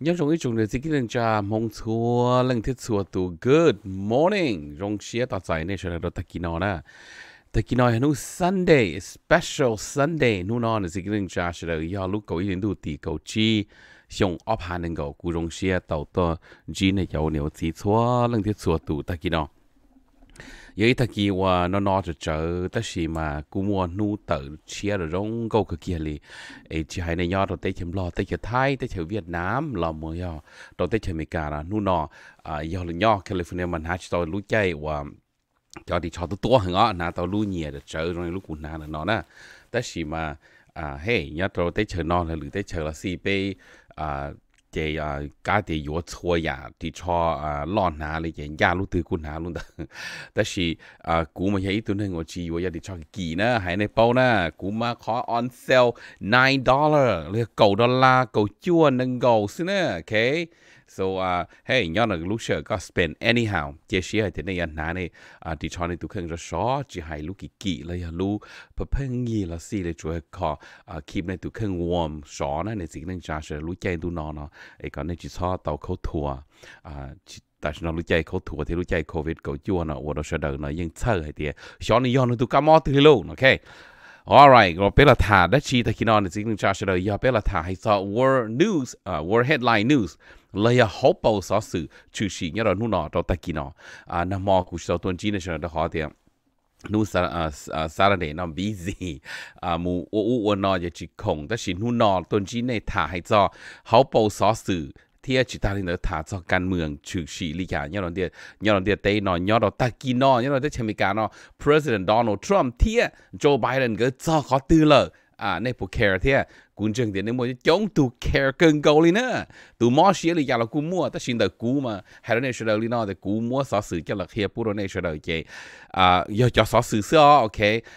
nhớ trong ý chúng tôi xin kính chào mong chúa lần thiết chúa tu good morning rong xia ta giải này sẽ là ta kỳ nó nè ta kỳ nó nu Sunday special Sunday nu nó là xin kính chào sẽ là do lúc cầu ý đến đủ tỷ cầu chi xong ấp hàn nên cầu cùng rong xia tàu to chi này giàu nhiều chỉ chúa lần thiết chúa tu ta kinh nó vậy ta kia wa nó nó rồi chờ ta xì mà cú mua nu tự chia rồi rong câu cực kia li ấy chỉ hai này nhau rồi tới chấm lo tới chấm Thái tới chấm Việt Nam lo mua yo rồi tới chấm Mỹ cả là nu nọ à yo là nhỏ California mình hát cho lũ chạy wa cho đi cho tôi tua hơn á nà tao lũ nhẹ rồi chờ rồi lũ cún nà là nó nè ta xì mà à hey nhau rồi tới chờ nó là lũ tới chờ là CP à chị à cá thì yếu thì cho à lon hà lấy chị ya từ cún hà luôn đó đó là à cú mà thấy tôi nên ngồi chị yếu thì cho kỳ nữa hay này bao nữa cú mà khó on sale nine dollar lấy cầu đô cầu chua nâng cầu xin nữa okay so uh, hey nhỏ là lúc sure có spend anyhow chia sẻ thế này anh nà này à thì cho nên tụi khăn ra số chỉ hay lúc kỳ kỳ là ya lu bà phân nghi là si là chúa khó à keep này tụi khăn warm số này này chỉ nên trả sửa lúc chạy tụi nó nó ấy còn này chỉ cho tàu khâu thua à ta chỉ nói lúc chạy khâu thua thì lúc chạy covid cầu chua nó ủa nó sẽ đợi nó ยัง chơi hay tiệt số này do nó tụi cá mò từ lâu ok Alright, rồi là thả đã chi ta khi nó chính là cha sẽ đời giờ là thả hay sao world news, uh, world headline news lấy à hậu sao sự chú sĩ nhớ là nu nọ đó ta khi nó à nằm mò cũng sao tuần chi này sẽ được hỏi tiền à, nu sa à, sa để nó busy à mu u u nó giờ chỉ không ta chỉ nu nọ tuần chi này thả hay sao hậu bao sao sự ที่จิตาลินเอถาจอการเมืองฉุกฉีลิกาเนี่ยเราเดียเนี่ยเราเดียเตนอนเนี่ยเราตากีนอเนี่ยเราได้เชมิกานอ president Donald Trump ที่โจไบเดนก็จอขอตื่นเลยอ่าในผู้แคร์ที่ cũng chẳng đến nên mua chống tu care cân cầu đi nữa tu mua xí là giờ là cũng mua ta xin được cú mà hay là nên sửa đi nó thì cú mua xóa sự à, cho là hiệp bùn này sửa đời chị à giờ cho xóa sự xưa ok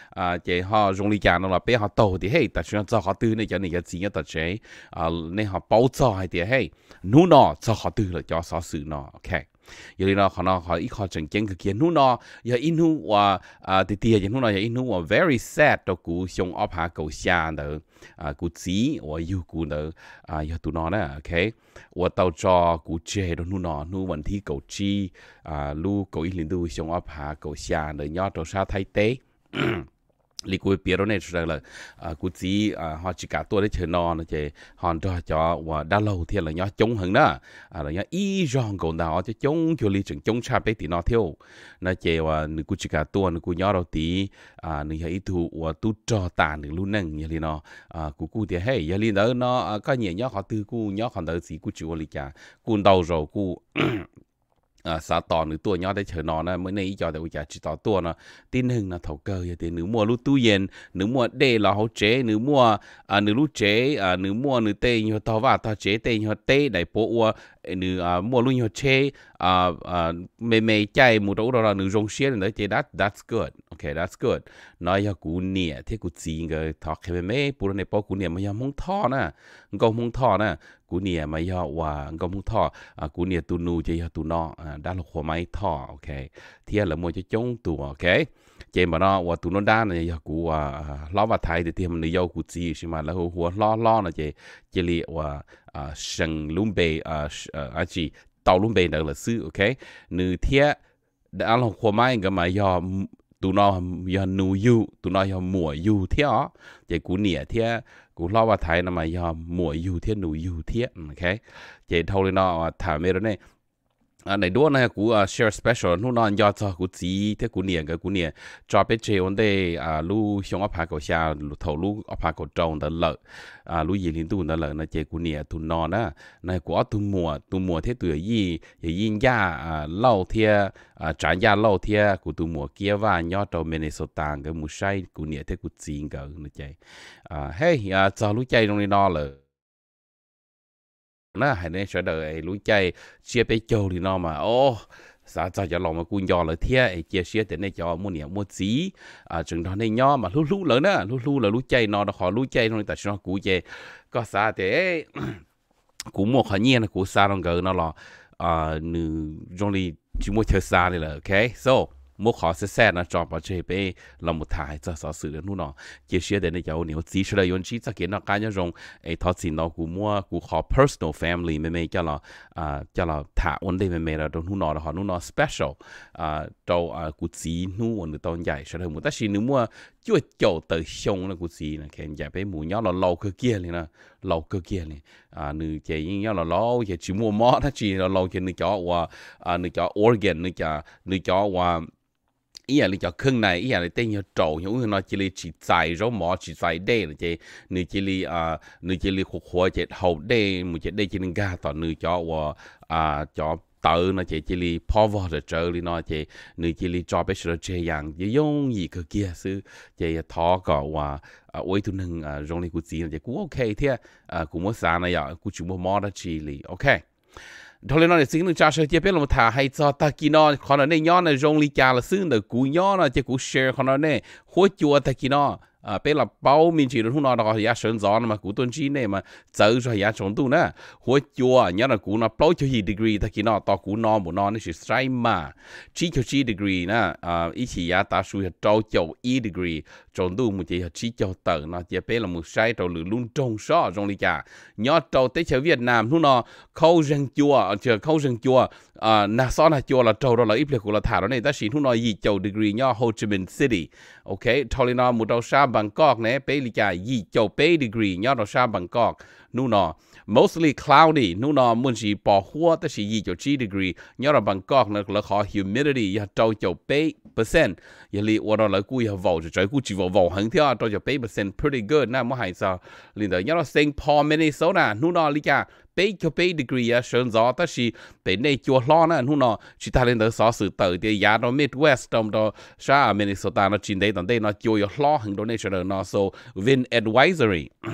à chị họ dùng lý giả nó là bé họ tàu thì hey ta chúng cho họ tư nên cho nên cái gì nhá ta chế à nên họ bảo cho hay thì hey nu nó cho họ tư là cho xóa sự nó, ok giờ nó họ nó họ ít họ chẳng chẳng cái kia nu nó giờ in nu à thì tia giờ giờ in nu very sad đó cú xong ốp hạ cầu xa đó à cú chỉ và yêu cú đó à giờ tụi nó đó ok và tàu cho cú chê đó nu nó nu vấn thi cầu chi à lu cầu ít linh du xong ốp hạ cầu xa đó nhớ tàu xa thay tế lý cuối biết này là à, à, à, là cú chí họ chỉ cả tuổi đấy chơi nó nó chơi, hòn cho cho và đa lâu thì là nhớ chống hơn đó là nhớ y rong cổ nào cho chống cho lý chừng chống cha bé thì nó thiếu nó chơi, và nữ cú chỉ cả tuổi nữ cú nhớ đầu tí nữ hãy thu và tu cho ta nữ luôn nâng như thế nó à, cú cú thì hay như thế nó, nó có nhiều nhớ họ từ cú nhớ họ đỡ gì cú chịu lý cả cú đầu rồi cú Ờ, xã tỏ nữ tua nhỏ để chờ nó nè mới nay cho để bây giờ chỉ tỏ tua nó tin hưng nó thầu cơ thì nữ mua lúc tu yên mua đê là hậu chế nữ mua à, nữ lúc chế à, nữ mua nữ tê nhiều tàu và tàu chế tê nhiều tê đại bộ ua nữ à mua luôn nhau chơi à à mẹ mẹ chạy một đầu đó nữ rong xe nữa thì that that's good okay that's good nói cho cú nè thế cú gì cái thọ cái mẹ mẹ bữa nay bỏ cú nè mày giờ mong thọ nè không mong thọ nè cú nè mày giờ và không mong thọ à cú nè tu nu chơi tu nọ à đã là khổ máy thọ okay thì là mua cho chống tu okay จมบ้านาะว่าตุนด้านเนี่ยอยากกูว่าล้อวัดไทยเดียมันนยกูจีใช่ไหมแล้วหัวล้อล้อเนี่ยเจเจลีว่าเชิงลุ่มเบย์อ่าอ่าจีเต่าลุ่มเบย์นั่งหละซื้อโอเคหนึ่งเทียดอันหลงขวาม้ก็มายอมตุนอยอมนูยูตุนอยอมหมวยยูเทียเจกูเหนียเทียกูล้อวัดไทยนั่นมายอมหมวยยูเทียหนูยูเทียโอเคเจเท่าเลยเนาะถามเมื่อไหร่ à này đó này cú à share special nó nó nhớ cho cú chỉ thế cú niệm cái cú niệm cho biết chơi vấn đề à lu xong áp hàng của xa lu thầu lu áp hàng của trâu đã à lu gì liên tu đã lợ nó chơi cú niệm tu nó đó này cú tu mùa tu mùa thế tuổi gì gì yên à lâu thia à trả gia lâu thia cú tu mùa kia và nhớ trâu Minnesota cái mù say cú niệm thế cú chỉ cái nó à hey à cho chơi trong này nó lợ nó hay nên sợ đời lũ chay chia bé châu thì nó mà ô sa cho cho lòng mà cún giò lời thiê chia chia đến này cho mua niệm mua gì à chừng đó nho mà lú lú lớn nữa lú lú là lú chay nó nó khó lú chay nó tại sao cú chay có sa thế cú mua khó nhiên là cú sa nó gỡ nó là à nữ trong đi chỉ mua chơi sa này là ok so mua khó xe xe là chọn bảo chế bê là một thái cho sở sự nó nó chỉ xe đến giờ nếu chỉ xe là yon chỉ cho kiến nó cá nhân rong ấy thọ xin nó cũng mua cũng khó personal family mẹ mẹ cho là à cho là thả ổn định mẹ mẹ là đồ nó là họ nó special à đâu à cũng chỉ nu ổn được tao dài sẽ được một ta xin nếu mua chưa chậu tới xong là cũng chỉ là khen giải bé mù nhau là lâu cơ kia này nè lâu cơ kia này à nữ chế nhau là lâu chế chỉ mua mót ta chỉ là lâu chế nữ cháu qua à nữ cháu organ nữ cháu nữ cháu qua ý là cho khưng này ý là tên nhiều trầu những nó chỉ là chỉ dài rau mỏ chỉ dài đê là chế nữ chỉ là à nữ chỉ là khổ khổ chỉ hậu đê một chỉ đê chỉ nên ga tỏ nữ cho à cho tự nó chỉ chỉ là phò vò rồi trở đi nó chỉ nữ chỉ là cho bé sửa chế yang dễ dùng gì cơ kia sư chế thọ cọ và à ôi tu nâng à rong lên cú gì là chế cú ok thế à cú mua sáng này à cũng chỉ mua mỏ đó chỉ là ok ทเลนอนสิ่งหนึ่งชาเชืจอยเป็นลมถ่าให้จอตะกินอนขอนอนีนย้อนในโรงลีจาละซึ่งเดกูย้อนเจกูแชร์ขนนอนในหัวจัวตะกินอน à bây là bao mình chỉ lúc nào đó thì sơn gió mà cũng tuân chỉ này mà giờ rồi giá chống tu nè hồi nhớ là cũng nó bao cho gì degree thì khi nó to cũng nó một nó nó chỉ sai mà chỉ cho chỉ degree nè à ý chỉ giá ta suy trâu chầu ý degree chống tu một chỉ chỉ cho tờ nó chỉ bây là một sai trâu lử luôn trông sọ trong đi cả nhớ trâu tới chơi Việt Nam lúc nó khâu rừng chùa ờ, chờ khâu rừng chùa à na so na chùa là trâu đó là ít việc của là thả đó này ta chỉ lúc nó gì chầu degree nhớ Ho Chi Minh City ok thôi nó một trâu sa บังกอกเนี่ยเปลิจายี่เจ้าเปดีกรียอดเราชาบังกอก นู่นนะ mostly cloudy nu nó muốn gì bỏ hua ta chỉ gì cho chỉ degree nhớ là Bangkok nó là khó humidity ya trâu cho bảy percent ya li ở đó là cú ya vào cho trái cú chỉ vào vào hẳn theo trâu cho percent pretty good na mua hay sao liền đó nhớ là Saint Paul Minnesota nu nó lý cả bảy cho bảy degree ya sơn gió ta chỉ bảy này chùa lo na nu nó chỉ ta lên đó xó sự tử thì ya nó Midwest trong đó sa Minnesota nó chín đây tận đây nó chùa ya lo hẳn đó national nó so wind advisory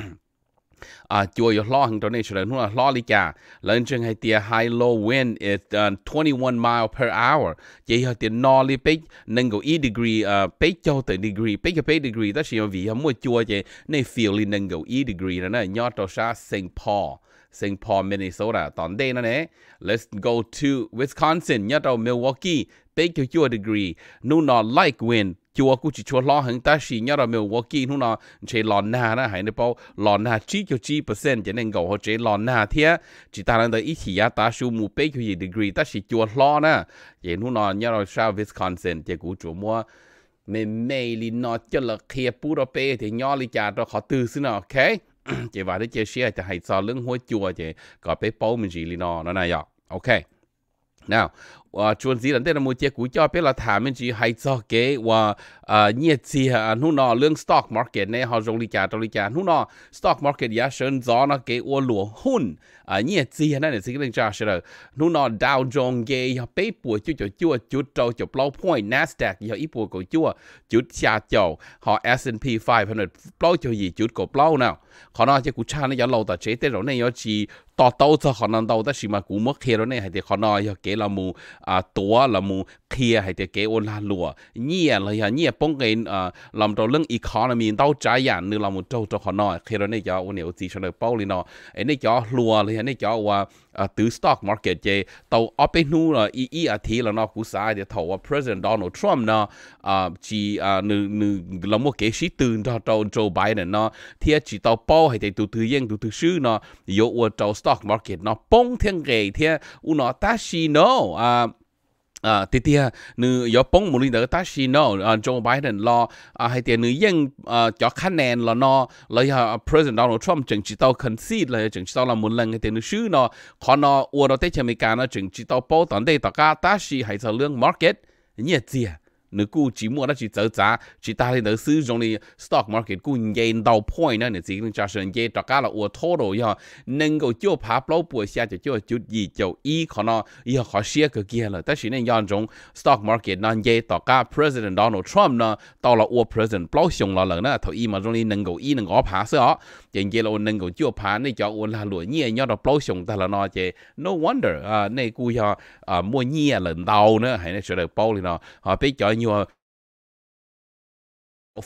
lo uh, joy này law donation lo hula law lika lunching hay tia high low wind is uh, 21 mile per hour ye ha tia no li pe nengo e degree uh, pe cho te degree pe pe degree ta shi vi ha mo chua che ne feel li nengo e degree này. nyo to sha Saint Paul Saint Paul, Minnesota. Tòn đây nè. Let's go to Wisconsin. Nhớ đầu Milwaukee. Bake your degree. Nu no like wind chúa cũng chỉ chúa lo hơn ta chỉ nhớ là mình walk in nó chế lo na đó hay nó bảo lo na chỉ cho chỉ percent cho nên gọi họ chế lo na thế chỉ ta đang tới ít khi ta số mu bé cái gì degree ta chỉ chúa lo na vậy nó nhớ là sao Wisconsin thì cũng chúa mua mình mê li nó cho là kia bù đó bé thì nhớ li cha đó họ tư xin nào ok chế vào để chế share thì hãy sao lưng hoa chùa chế, có bé bao mình chỉ li nó nó này ok Now, ว่าชวนสีหลันเต้นมูเจกูจ่อเปละถามมันจีไฮซอเกว่าเอ่อเนียจีฮะนู่นนอเรื่อง stock market ในฮอจงลิกาตริกานู่นนอ stock market ยาเชิญจอนะเกอัวหลัวหุ้นอ่าเนียจีฮะนั่นเนี่ยสิ่งที่จ้าเชื่อนู่นนอดาวจงเกยาเป้ปัวจุดจุดจุดจุดเจ้าจุดเปล่าพ่อย nasdaq ยาอีปัวกูจุดจุดชาเจ้าฮอ S&P 500เปล่าจุดยี่จุดกูเปล่าเนาะขอนอเจกูชาเนี่ยยาเราแต่เจเต้เราเนี่ยยาจีต่อเต้าจะขอนอนเต้าแต่สิมากูมักเฮเราเนี่ยให้เด็กขอนอยาเกลามู à tua là mu kia hay thì cái ôn là lúa nhẹ là ya nhẹ bông cái à làm cho lưng economy đau trái yàn nữa là mu trâu cho họ nói khi đó này cho ôn nhiều gì cho được bao liền nó ấy này cho lúa là này cho qua à từ stock market chế tàu open nu là ý ý à thì là nó cú sai thì thầu president Donald Trump nó à chỉ à nữ nữ là một cái sĩ từ cho cho Joe Biden nó thì chỉ tàu bao hay thì từ từ yên từ từ sư nó yếu qua tàu stock market nó bông thiên gầy thì u nó ta xì nó à 啊，啲啲啊，你要幫無論得但是呢，啊，Joe Biden 咯，啊係啲你應啊有可能啦咯，你啊 President Donald Trump 政治到 concede 啦，政治到啦無論係啲你輸咯，可能我到啲前面講啦，政治到波等啲大家，但是係就兩 market 呢一啲啊。你估寂寞那是走咋？是大家在使中的 stock market 股年到 point 呢？你自己在算点？大家来握 total 以后，能够就怕不亏下就就就一就一可能以后可 share 个几下但是呢，现在 stock market 呢，到干 president Donald Trump 呢，到了我 president blog 上了了呢，他一嘛容易能够一能够怕些啊。chỉ chỉ là ôn nâng của chưa phá này cho ôn là lụa nhẹ nhau đó bao sùng ta là nó chỉ no wonder à này cú cho à mua nhẹ lần đầu nữa hay là sửa được bao thì nó họ biết cho nhiều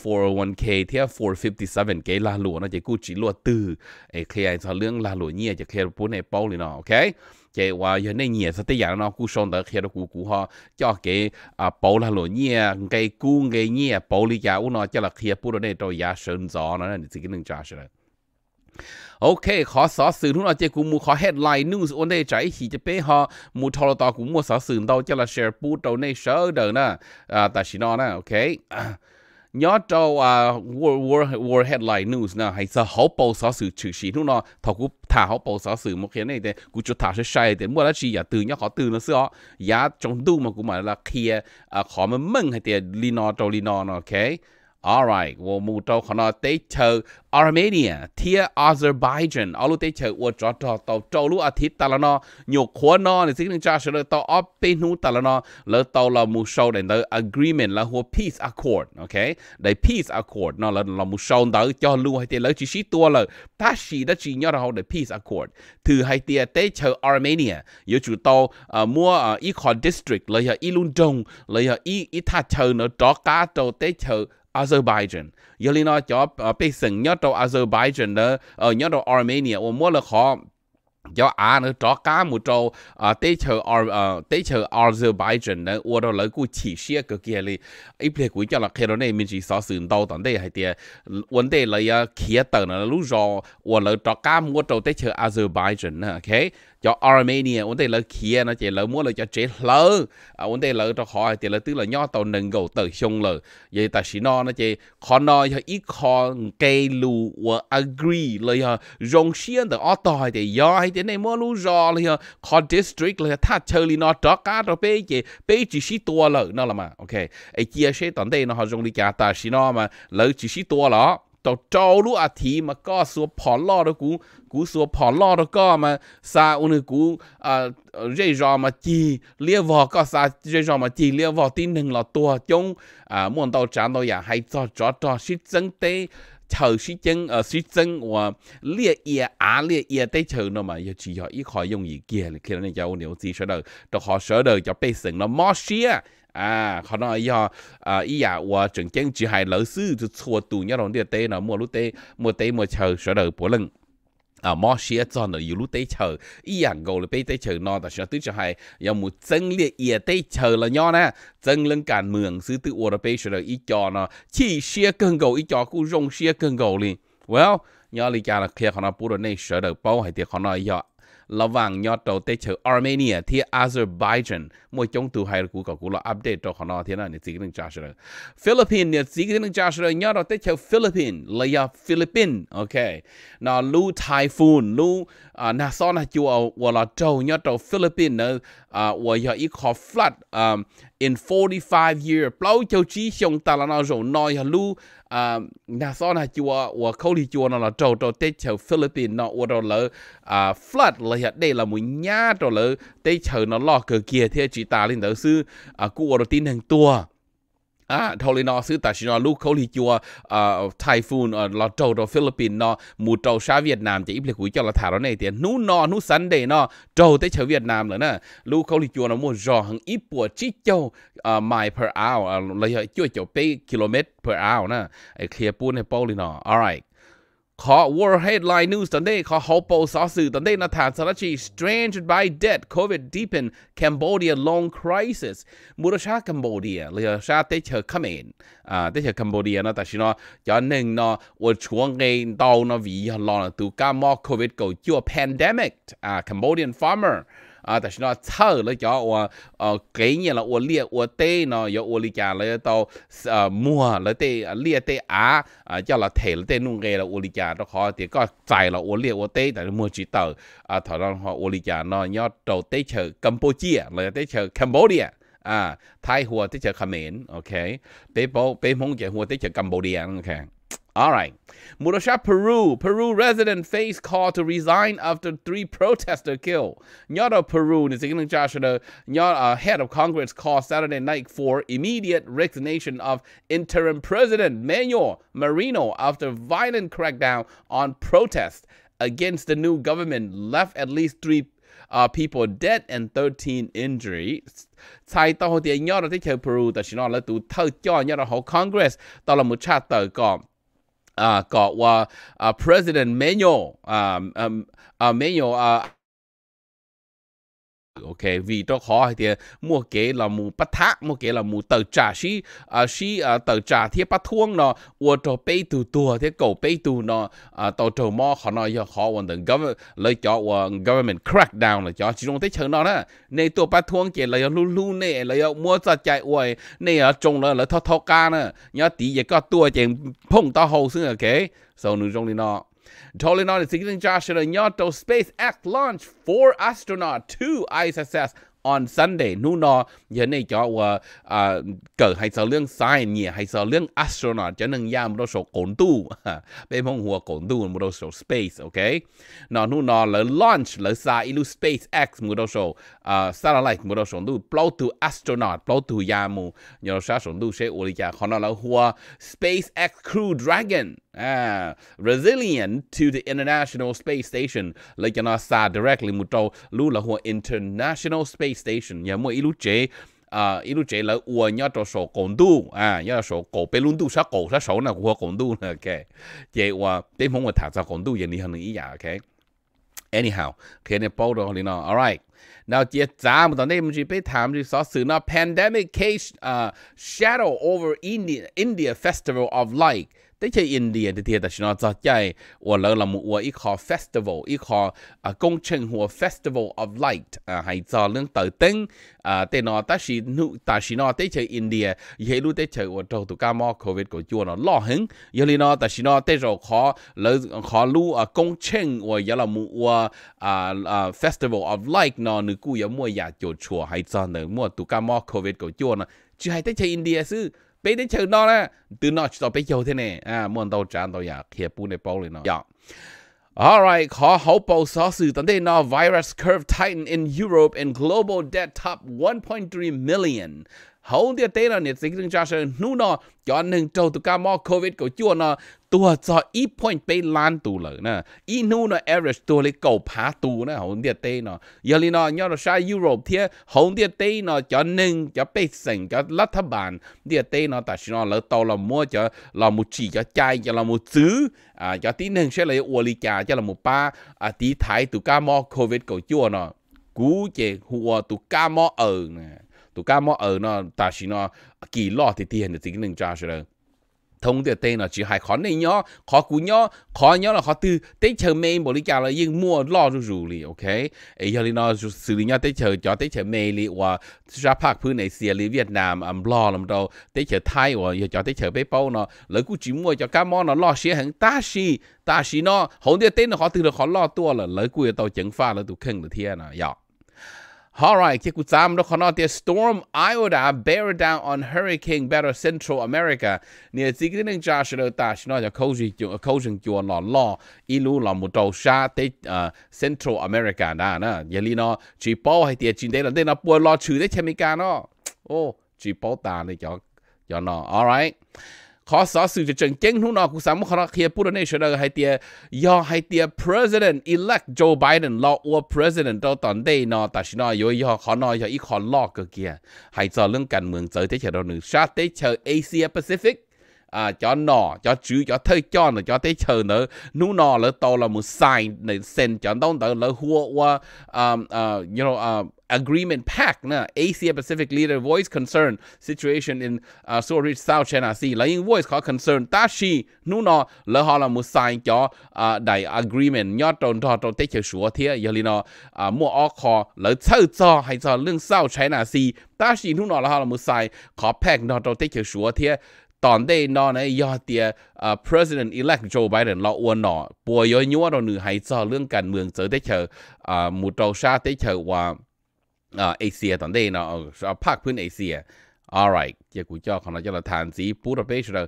401k เที่ย 457k ลาหลัวนะจะกู้จีลัวตือไอ้เคลียร์เรื่องลาหลัวเนี่ยจะเคลียร์พูดในเป้าเลยเนาะโอเคเจว่าอย่างในเนี่ยสติอย่างเนาะกู้ชงแต่เคลียร์กูกูฮะจ่อเกอ่าเป้าลาหลัวเนี่ยไงกู้ไงเนี่ยเป้าลียาอุเนาะจะละเคลียร์พูดในตัวยาเชิญจอเนาะนี่สิ่งหนึ่งจ้าใช่ไหมโอเค ขอสอสื่อทุนเอาเจกูมูขอเฮดไลน์นิวส์อนได้ใจหีจะเป้ฮอมูทอลตอกูมัวสอสื่อเราจะละแชร์ปูเราในเชอร์เดินนะอ่าแต่ชินอนะโอเคย้อนเจ้าอ่า w ว r w ์ r อร์ headline news นะให้สะเขาปสอสื่อชื่อชีนู่นอนอะถ้ากูถ้าเขาปสอสื่อโมเนีย่ไดนแต่กูจะถ่าใช่ใช่แต่เมื่อละชีอย่าตื่นอย่าขอตื่นนะเสืออย่าจงดูมากูมาละเคลียอ่าขอมันมึงให้เตียลีนอเจ้าลีนอนะโอเค Alright, wo mu to khona te chờ Armenia, tia Azerbaijan, alu te chờ wo cho to to to lu a thit talano, nyo khua no ni sing cha shle to op pe nu talano, le to la mu show den the agreement la ho peace accord, okay? Dai peace accord no la la mu show da cho lu hai te le chi shi tua le, ta shi da chi nyo ra ho the peace accord. Thứ hai à, tia te chờ Armenia, yo chu to mua i à, district le ya à, ilun dong, le ya i i tha chờ no to ka to te chờ 阿塞拜疆，有领导叫呃被送尿到阿塞拜疆的呃尿到 m 尔 n i 亚，我摸了好。叫啊，那找干么找啊？对头二呃，对头二十八人呢，我到那个体系个给哩，一边国家了看到那面是啥事到当的还得问题了呀，开到那路上我那找干么找对头二十八人呢？OK，叫 Armenia，我对那开那叫那么了叫这楼啊，我对那到好还得那对了鸟到能够到凶了，也但是呢那这看那要一看给路我 agree 了呀，容许的啊到还得要还。chỉ này mua lú rò là có district là ta chơi li nó đó cả rồi bây giờ bây chỉ xí tua lợ nó là mà ok ai kia sẽ tận đây nó họ dùng đi cả ta xí nó mà lợ chỉ xí tua lọ tao trâu lu à thì mà có số phò lo đó cú cú số phò lo đó có mà sa un cú à rê rò mà chi lia vò có sa rê rò mà chi lia vò tin đừng là tua chung à muốn tao trả tao ya à, hay cho cho cho xí chân tay suy suy và liệt liệt chờ mà 潮水蒸呃水蒸我烈也啊烈也对潮那么也只要一块用一件，可能叫牛子说的，都好说的叫被神了冒险。à họ cho à, họ nói do à ý à và trường chân chỉ hai lỡ sư cho chùa tù nhau đồng địa tê nó mua lúc tê mua tê mua chờ sở đời bố lần 啊，毛些做呢，一路对球，一样高了被对球拿到，像对球还要么整列也对球了鸟呢，整人干门是对我的被球了一家呢，气些更高一家股用些更高哩，well，鸟里家了，看看那不的那舌头包还得看那要。là vàng nhỏ trâu tế chờ Armenia thì Azerbaijan mỗi chống tù hay của có là update cho họ nó thế nào thì chỉ cái trả rồi Philippines thì chỉ cái trả rồi nhỏ đầu tế chờ Philippines là ya Philippines ok nó lũ typhoon lu à, na sao na chua ở là Châu nhỏ đầu Philippines nữa hoặc là ít có flood in 45 year bao châu chỉ xong ta là nó rồi nói lũ à na so na chùa và khâu đi chùa nó là trâu trâu tết chầu Philippines nó và rồi lỡ à flood là hiện đây là muốn nhá rồi lỡ tết chầu nó lo cờ kia thế chỉ ta lên đó sư à cú và tin hàng tua Ah, à thâu lên nó sư ta xin nó lúc khâu typhoon à lo trâu Philippines nó mù trâu Việt Nam chỉ ít lịch cuối cho là thả đó này tiền nú nó nú sắn để nó trâu tới chở Việt Nam nữa nè lúc khâu lì chùa mua rò hàng ít mile per hour là chua châu km per hour nè ai clear bún hay bao lì alright ขอ w o r l headline news ตอนนี้ขอ hope ส่อสื่อตอนนี้นาทานสาระชี strange by dead covid deepen cambodia long crisis มูรชาคัมโบเดียหรือชาติเชอร์เขมรอ่าเตเชอร์คัมโบเดียนะแต่ชินอย้อนหนึ่งเนาะวัช่วงเงินโตเนาะวิ่งลอนตัวก้ามอ covid เกี่ยว pandemic อ่า cambodian f ม r m e r 啊，但是呢，操了叫我呃给你了，我列我对呢，要我里家了到呃摸了对列对啊啊，叫了退了对弄给了我里家都好，这个在了我列我对，但是摸知道啊，他让话我里家呢要到对去柬埔寨了对去 Cambodia。à thái hùa tới chợ Khmer ok bé bố bé mong chợ hùa tới chợ Cambodia ok All right. Murasha Peru. Peru resident face call to resign after three protester killed. Nyoro Peru, the uh, head of Congress, called Saturday night for immediate resignation of interim president Manuel Marino after violent crackdown on protests against the new government left at least three uh, people dead and 13 injuries. 在到后天，要到这条 Peru 的，是拿了读头教，要到好 Congress 到了木查到讲。啊，講話啊，President Mao 啊，嗯，啊啊。ok vì đó khó thì mua kế là mù bắt thác mua kế là mù tờ trả xí à xí à tờ trả thì bắt thuông nó ua trò bê tù tù thế cầu bê tù nó à tàu trò mò khó nó do khó hoàn toàn government lấy cho government crackdown là cho chỉ trong thế chân nó đó nên tù bắt thuông kế là lu lu nè là mua ra chạy uầy nè ở trong là là thọ thọ ca nè nhá tí vậy có tua chèn phong tao hầu xưa OK, sau nữa trong đi nó Totally Josh, insignificant Joshua Space SpaceX launch for astronaut to ISS on Sunday นู่นนอยันในจอว่าเกิดให้เสเรื่อง science เนี่ยให้เสเรื่อง astronaut จะนึงยามเราสกนตู้ เป็นพงหัวกนตู้มุเราส space โอเคนอนู่นนอหรือ launch หรือซาอิลู space x มุเราสอ่า satellite มุเราสตู้ blow to astronaut blow to ยามูยเราสสตู้เชอุริจาคอนอแล้วหัว space x crew dragon อ่า à, resilient to the international space station เลยจะนอซา directly มุโตรู้ละหัว international space PlayStation nhà mua ilu chế à ilu chế là ua nhớ cho số cồn đu à nhớ số cổ pe luôn đu sa cổ sa số na của cồn đu na kệ chế ua đến mong ua thả ra cồn đu vậy đi hơn nữa ý giả dạ, ok anyhow khi này bao đồ thì nó alright now chế giá mà tao nêm chỉ biết tham chỉ số sự nó pandemic case uh, shadow over India India festival of light tới chơi India thì thiệt là nó cho chơi và lỡ là một cái khó festival cái khó à, công trình của festival of light à hay cho lương tự tinh à tên nó ta chỉ nụ ta chỉ nó tới chơi India vậy lúc tới chơi và trong tụi ca mò covid của chùa nó lo hứng giờ li nó ta chỉ nó tới rồi khó lỡ khó lu à công trình và giờ là một cái à, à festival of light nó nữ cú giờ mua nhà chùa chùa hay cho nữ mua tụ ca mò covid của chùa nó chỉ hay tới chơi India sư bé đến chờ à muốn đâu chán đâu ya kia bu này bao lên nó ya Alright, khó hậu bầu nó virus curve tighten in Europe and global debt top 1.3 million. hầu địa tế là nhiệt dịch đừng cho sơn nu nó cho nên trâu tụ ca mò covid của chua nó tua cho e point bay lan tụ lợ nè ít nu nó average tua lấy cầu phá tụ nè hầu địa tế nó giờ li nó nhớ nó sa europe thiệt hầu địa tế nó cho nên cho bay sành cho lát tháp bàn địa tế nó ta sao nó lỡ tàu là mua cho là một chỉ cho chai cho là một chữ à cho tí nên sẽ lấy uo li trà cho là một ba à tí thái tụ ca mò covid của chua nó cú chế hùa tụ ca mò ở nè tụ cá mò ở nó ta chỉ nó kỳ lo thì tiền được tính đừng cho rồi thông tiền tên là chỉ hai khó này nhó khó cú nhó khó nhó là khó tư tết chờ mê bỏ đi cả là nhưng mua lo rủ rủ li ok ấy giờ nó xử lý nhá tết chờ cho tết chờ mê li và ra park phương này xia li Việt Nam âm lo làm đâu tết chờ Thái và giờ cho tết chờ bé bao nó lỡ cú chỉ mua cho cá mò nó lo xia hẳn ta xi ta xi nó hổng tiền tên là khó tư là khó lo tua là lỡ cú tàu chẳng pha là tụ khăng là thiên à dọc dạ. Alright, kikutsam dokonote Storm Iota bear down on Hurricane Better Central America. Nia tigrin Josh no tash no ya koji ju koji ju on law ilu la muto sha te uh, Central America na na yelino chi po hai tia chin de la de na pu lo chu de chemika no. Oh, chi po ta ni cho cho nó. Alright. ขอสอสื่อจะเจงเก่งทุนอกูสามารถขอเคียพูดในเชิงให้เตียยอให้เตีย president elect Joe Biden รออัว president ตอนได้นอตต่ชินอยยอขอนอยอีขอลอกเกียให้จอเรื่องการเมืองเจอที่เชิงเราหนึ่งชาติเชิงเอเชียแปซิฟิก à, cho nọ cho chứ cho thấy cho nó cho thấy chờ nữa nu nọ là to là một sign để sen cho đông đó là hua qua um uh you know uh agreement pack na Asia Pacific leader voice concern situation in à, uh, Southeast South China Sea là in voice có concern ta shi nu nọ là họ là một sign cho uh, à, đại agreement nhớ tròn tròn tròn thế chờ sửa thế giờ li nọ uh, mua ở kho là chơi cho hay cho lương South China Sea ta shi nu nọ là họ là một sign có pack nọ tròn thế chờ sửa thế ตอนได้นอนในยอเตียเอ่อ president elect Joe Biden เราอ้วนหนอป่วยย้อยยัวเราหนึ่งให้จอเรื่องการเมืองเจอได้เจอเอ่อมู่เราชาได้เจอว่าเอ่าเอเชียตอนได้เนาภาคพื้นเอเชีย alright เจ้ากูเจ้าของเราจะละทานสีปูระเปชเรา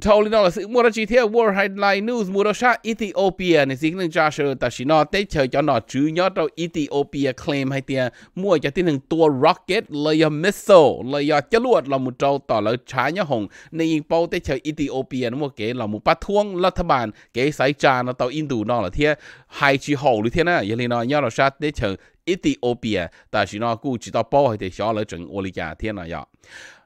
totally no là sự mua ra chi theo World Headline News mua ra sa Ethiopia này xin lưng cha sơ ta chỉ nó tết chờ cho nó chú nhớ đâu Ethiopia claim hay tiền mua cho tiền hàng tua rocket layer missile layer chất luật là một trâu tỏ là trái nhớ hồng nên yên bao tết chờ Ethiopia nó mua cái là một bắt thuông lật thà bàn cái sái cha nó tàu Indu nó là thiên hai chỉ hậu lưới thiên à vậy nên nó nhớ là sa tết chờ Ethiopia ta chỉ nó cú chỉ tao bao để cho là chuẩn Olivia thiên nào vậy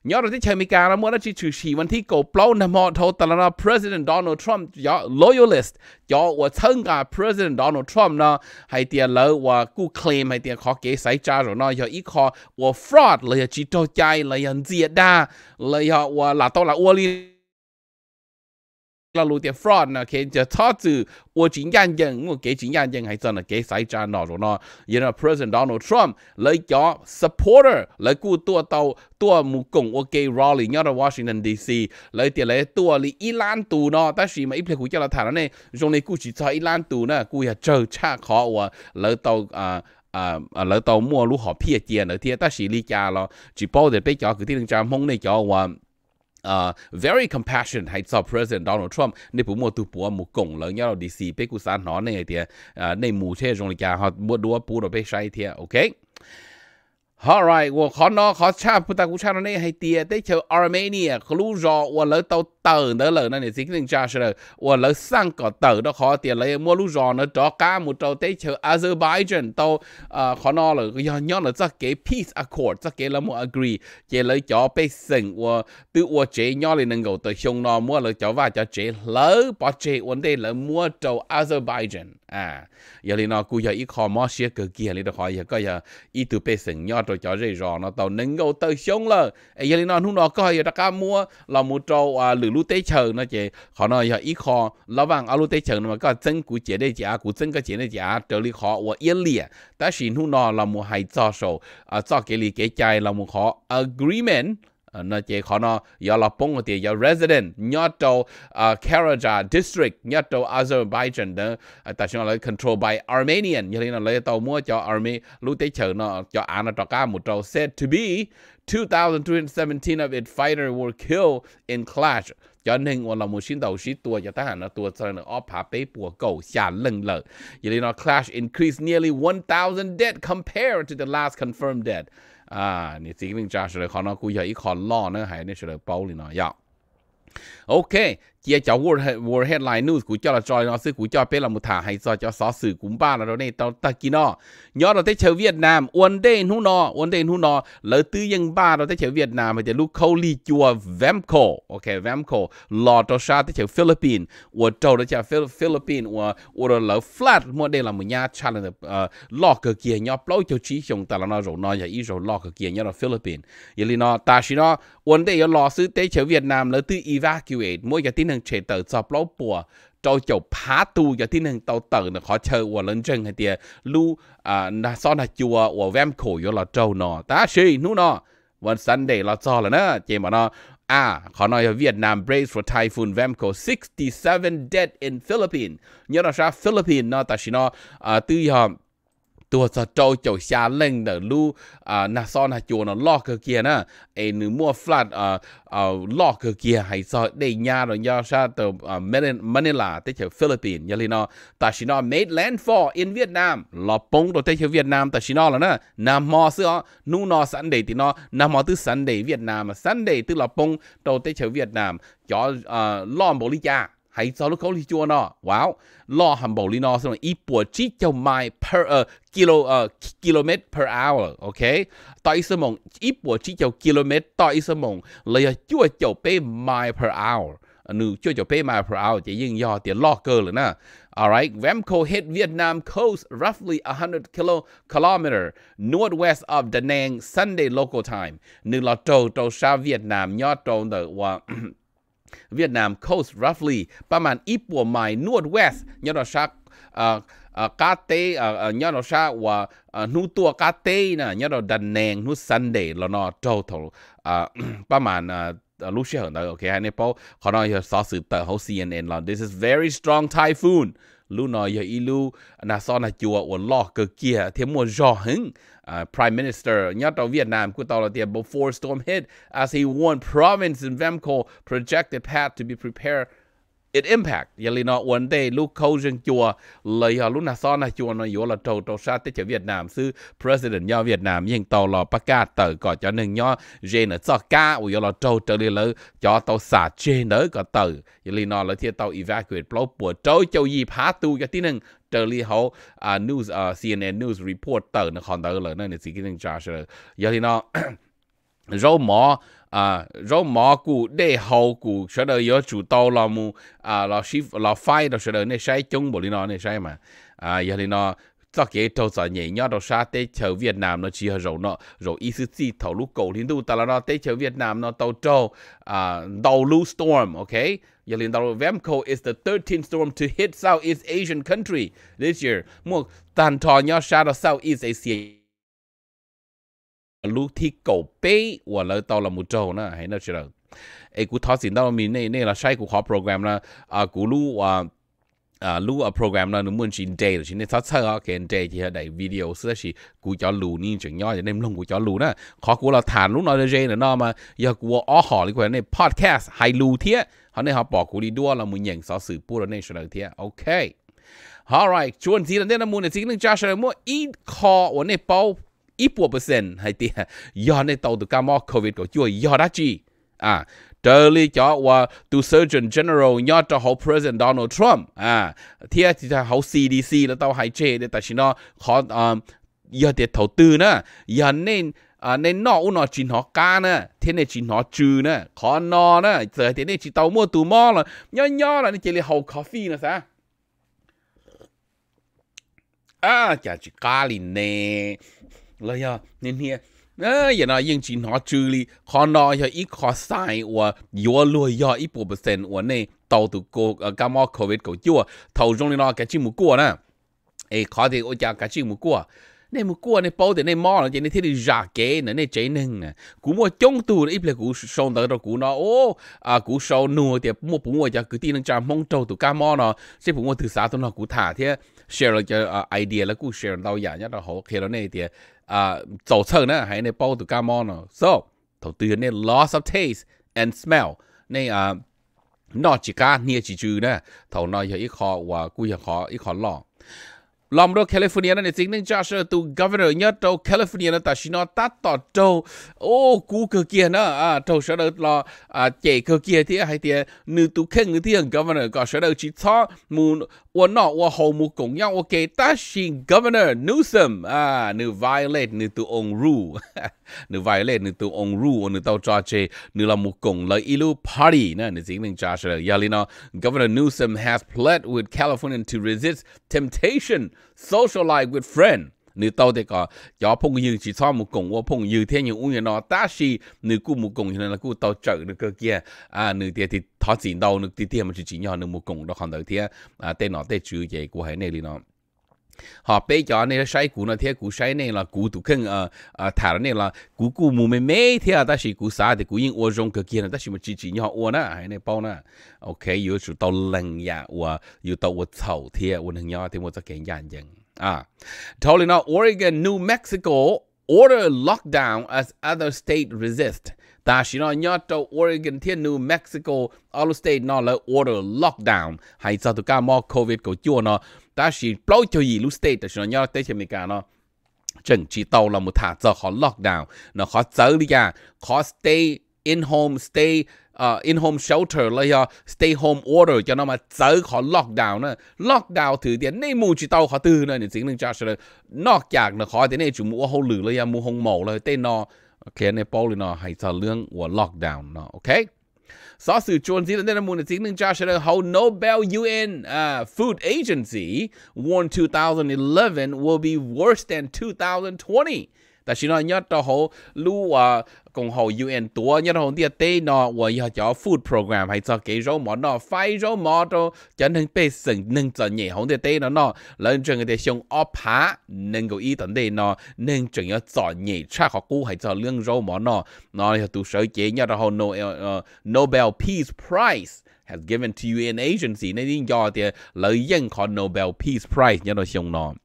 nhớ rồi thì chơi mi cả nó muốn nó chỉ chú sĩ vấn thi cổ plau năm họ thâu tao là President Donald Trump ya loyalist ya và thân cả President Donald Trump nó hay tiền lỡ và cú claim hay tiền khó kế sai cha rồi nó ya ý khó và fraud là chỉ cho chạy là nhận diệt đa là ya và là tao là Olivia là lu tiền fraud nè cái giờ thọ từ của chính nhân dân của cái chính nhân dân hay là cái sai trái nọ rồi nó như là president Donald Trump lấy cho supporter lấy cú tua tàu tua mù cùng của cái rally nhớ là Washington DC lấy tiền lấy tua lý Iran tù nọ. ta chỉ mà ít phải cú cho là thằng này trong này cú chỉ cho Iran tù nè cú là chờ cha khó của lấy tàu à à à lấy tàu mua lúa họ phía kia nữa thì ta chỉ lý cha lo chỉ bao giờ bây giờ cái tiếng cha mong này cho uh, very compassionate hay cho President Donald Trump nên bố mùa tụ bố mù cổng lớn nhau đi xì bế cụ sản này thì uh, này mù chê rong lì kà họ bố đua bố đồ bế thì ok All right，我可能可差不多，我差不多还低，但就 Armenia，可路上我来到等的了，那你这个人家是了，我来三个等的好点了，我路上呢到干么到，但就 Azerbaijan 到啊，可能了，要要了这个 peace accord，这个了么 agree，这了叫被省我对我这要了能够的凶了，么了叫话叫这了把这问题了么到 Azerbaijan。à giờ thì nó cứ giờ ít khó mà xía cơ kia thì được hỏi giờ có giờ ít từ bê sừng nhau rồi cho dễ rò nó tàu nâng gấu tới xuống lơ ấy giờ thì nó lúc nó có giờ đã cá mua là một trâu à lử lú tế chờ nó chỉ họ nói giờ ít khó lão vàng alo tế chờ mà có chân cú chế đây chả cú chân cái chế đây chả trở đi khó và yên lìa ta xin lúc nó là một hai cho số à cho cái lì cái chạy là một khó agreement Ờ, nó chỉ khó nó do là bông thì do resident nhớ châu ờ, Karaj district nhớ châu Azerbaijan đó ờ, tại sao lại control by Armenian như thế nó lấy tàu mua cho Army lúc tới chờ nó cho anh nó cá một tàu, said to be 2,217 of its fighter were killed in clash cho nên là một sinh đầu sĩ tua cho ta hẳn là tua sau nó ốp hạ bế bùa cầu xả lần lợ. Vậy nó clash increased nearly 1,000 dead compared to the last confirmed dead. 啊，你这边扎出来，可能可以一考落呢，还那呢，是包里呢，要。OK。chia cháu World, World Headline News của cho là tròi nó sư của cho bé là một thả hay do cho xó sử cũng ba là đó này tao ta kia nó nhớ nó tới chờ Việt Nam ổn day nu nó ổn day nu nó lỡ tư dân ba đó tới chờ Việt Nam mà chờ lúc khâu ly chùa Vamco ok Vamco lò cho sa tới chờ Philippines của trâu đó chờ Philippines của của lỡ flat mua đây là một nhà challenge uh, lò cơ kia nhớ lâu cho trí chúng ta là nó rồi nó giờ ý rồi lò cơ kia nhớ là Philippines vậy nó ta chỉ nó one day nó lò sư tới chờ Việt Nam lỡ tư evacuate mỗi giờ tin นึ่งเฉยเตอร์จอบล้อปัวจอยจบพาตูอย่าที่หนึ่งเตาเตอร์นะขอเชิญวัวเลินเจงให้เตียลู่อ่านาซ้อนนาจัววัวแวมโขอยู่หลอเจ้าเนาะตาชีนู่นเนาะวันซันเดย์เราจอแล้วนะเจมอนออ่าขอหน่อยเวียดนาม brace for typhoon Vamco 67 dead in Philippines เนี่ยเราชาฟิลิปปินส์เนาะแต่ชินออ่าตื้อยอมตัวจะโจโจชาเล่งเดลูอ่านาซอนฮาจูนลอกเกเกียนะเอนึมัวฟลัดอ่าอ่าลอกเกเกียให้ซอได้ญาดอนยาชาเตอ่าเมนมะนิลาเตเชฟิลิปปินส์ยาลีนอตาชินอ made landfall in Vietnam ลอปงโตเตเชเวียดนามตาชินอละนะนามอซื้อนูนอซันเดย์ตินอนามอตึซันเดย์เวียดนามซันเดย์ตึลอปงโตเตเชเวียดนามจออ่าล้อมบริจา lúc wow, hầm 还走路口里做呢，哇，老汉暴力呢，是一百几就卖 per 呃 ờ, kilo 呃 ờ, kilometer per hour，OK，到一什么一百几就 kilometer 到一什么，你要就就被卖 per hour。nu ờ, cho cho pay my per hour chỉ riêng do tiền locker rồi nè alright Vemco hit Vietnam coast roughly 100 kilo kilometer northwest of Da Nang Sunday local time nu là trâu trâu xa Việt Nam nhớ trâu từ เวียดนา coast roughly ประมาณอีปัวไมนวดเวสยอดชักกาเตยอดชาว่านูตัวกาเตนะยอดดันแนงนูซันเดย์ล้นอโจทอลประมาณลูกเชื่ยวนะโอเคฮะเนี่ยเพราะขเนอยซอสื่อเตอร์เขา CNN เอน this is very strong typhoon luna no ya ilu na so na chùa của lo cơ kia thêm mua rõ hứng Prime Minister nhớ Vietnam, Việt Nam của tàu before storm hit as he warned province in Vemco projected path to be prepared it impact yali no one day lu ko jeng chua le ya lu na so na chua no yo la trâu trâu sa te che Việt Nam sư president yo Việt Nam yeng tàu lo pa ca tờ có cho nên nho je na cho ca u yo la trâu trâu li lơ cho tàu sa che nở có tờ yali no la thia tàu evacuate plo pu trâu châu yi phá tu cho tí nưng trâu li hậu à, news uh, à, CNN news report tờ còn tờ lơ nên sĩ cái nưng cha yali no rô mò à rồi mò cụ để hậu cụ sợ đời yếu chủ tàu là mu à là ship là phai đó sợ đời này sai chung bộ lý nó này sai mà à giờ thì nó tất cả đầu giờ nhảy nhót đầu xa tết chờ Việt Nam nó chỉ rồi nó rồi ý sự gì thầu lúc cầu liên tu ta là nó tết chờ Việt Nam nó tàu trâu à đầu lũ storm ok giờ liên tàu Vemco is the 13th storm to hit Southeast Asian country this year mua tàn thò nhót xa đó Southeast Asia ลูที่เก่าเป้ว่าเราตอละมุจนะให้นราเชื่อไอ้กูทอสินตอมีในในเราใช้กูขอโปรแกรมนะอ่ากูรู้ว่าอ่ารู้อ่ะโปรแกรมนั้นม่มชินเจหรือชินเนทัศน์เกน์เจที่ได้วิดีโอเสื้อชีกูจะรูนี่จึงย่อยจะได้ลงกูจะรู้นะขอกูเราฐานรู้นอยเจนะ่ยนอมาอย่ากูอ้อหอหรือกูในพอดแคสต์ไฮรูเทียเขาเนี่ยเขาบอกกูดีด้วยเรามึงอย่างสอสื่อพูดเราเนี่ยเฉลยเทียโอเค alright ชวนสีนั่นเนี่ยนะมูเนี่ยสิ่งหนึ่งจ้าเฉลยมั่วอีดคอวันนี้เป้า ít bộ percent hay thì do này tàu từ camo covid của chúa do đã chi à trở lý cho và từ Surgeon General nhớ cho hậu President Donald Trump à thì thì hậu CDC là tàu hay chế để tại nó khó giờ để đầu tư nữa giờ nên à nên nó u nó chỉ nó cá nè thế này chỉ nó trừ nè khó nó nè giờ thế này chỉ tàu mua tù mò là nhớ nhớ là chỉ là hậu coffee nữa sao à chả chỉ cá liền nè 了呀，今天。那也那应景他处理，看那要一靠晒我药落药一百 percent 我呢，到度过呃感冒 covid 过掉，头中的那个节目过呢，哎，看的我家个节目过。你冇过你包的你猫了，你睇你热嘅，那你真能啊！古冇中途一嚟古上到到古那哦啊古上怒的，冇本我就佢啲能就蒙到度感冒咯，即本我睇啥都那古睇嘅。share 了就啊 idea 了，故 share 到人家的好，看到那一点啊，早餐呢还那包都感冒呢，so 都对那 loss of taste and smell 那啊，那几家捏几句呢，头那有一考我故一考一考浪。ลอมโดแคลิฟอร์เนียนั่นจริงนึงจ้าเชื่อตัว governor เนี่ยตัวแคลิฟอร์เนียนั่นแต่ชินอตัดต่อตัวโอ้กูเกียร์นะอ่าตัวเชื่อเรารออ่าเจเกียร์ที่ให้เตียนึตัวเข่งที่ governor ก็เชื่อเราชิดซ้อมู我 not 我后母供养我给大新 governor Newsom 啊，你 violate 你 to on rule，你 violate 你 to on rule，你到抓去，你 la 母供了一路 party 呢，你今天抓去了，亚里呢，Governor Newsom has pled with California to resist temptation, socialize with friend。tao thì có chỉ thế nhưng nó ta si 你到底个要碰有去草木工，我碰有天有乌云咯，但是你顾木工，现在顾到这那个件啊，你爹爹他见到你爹爹么就只要你木工到看到天啊，对那对主业过喺那里咯。họ bây giờ này là sai cú nó thế cú sai này là cú tụ khen à ờ, à ờ, thả này là cú cú mù mê mê thế à ta chỉ cú sa thì cú yên ô rong cái kia là ta chỉ một chỉ chỉ nhau ô na hay này bao na ok yếu chủ tàu lần ya dạ ô yếu tàu ô thầu thế ô thằng thì một cái kén dàn dần Ah. Totally not. Oregon, New Mexico order lockdown as other state resist. Ta chỉ nói nhớ cho Oregon thiên New Mexico all state nó là order lockdown. Hay sao tụi ca mò COVID của chua nó. Ta chỉ blow cho gì lúc state ta chỉ nói nhớ tới chế mình cả nó. Chẳng chỉ tàu là một thả giờ khó lockdown. Nó khó xử lý cả. Khó stay in home, stay uh, ờ, in home shelter là uh, ờ, stay home order cho nó mà tới khó lockdown nè lockdown thứ tiền nay mua chỉ tàu khó tư nè nên chính là cho sẽ nó chạc nó khó thế này chúng mua hậu lử là ờ, mua hồng màu là tên nó ok, này bao nó hay sợ lương của lockdown nó ok Sau sự chuẩn gì đến mùa này chính nên là hậu Nobel UN uh, à, Food Agency warned 2011 will be worse than 2020但是呢，要到好路啊共和 UN 多，你同啲地呢，我要叫 food program 係做幾種麼呢？快種麼都就能被省能做嘢，同啲地呢呢，能將佢哋上惡爬，能夠依等地呢，能仲要做嘢，出學股係做兩種麼呢？嗱，要讀水嘅，然後 Nobel Nobel Peace Prize。has given to you an agency 呢啲嘢，你應可 Nobel Peace Prize 一度上咯。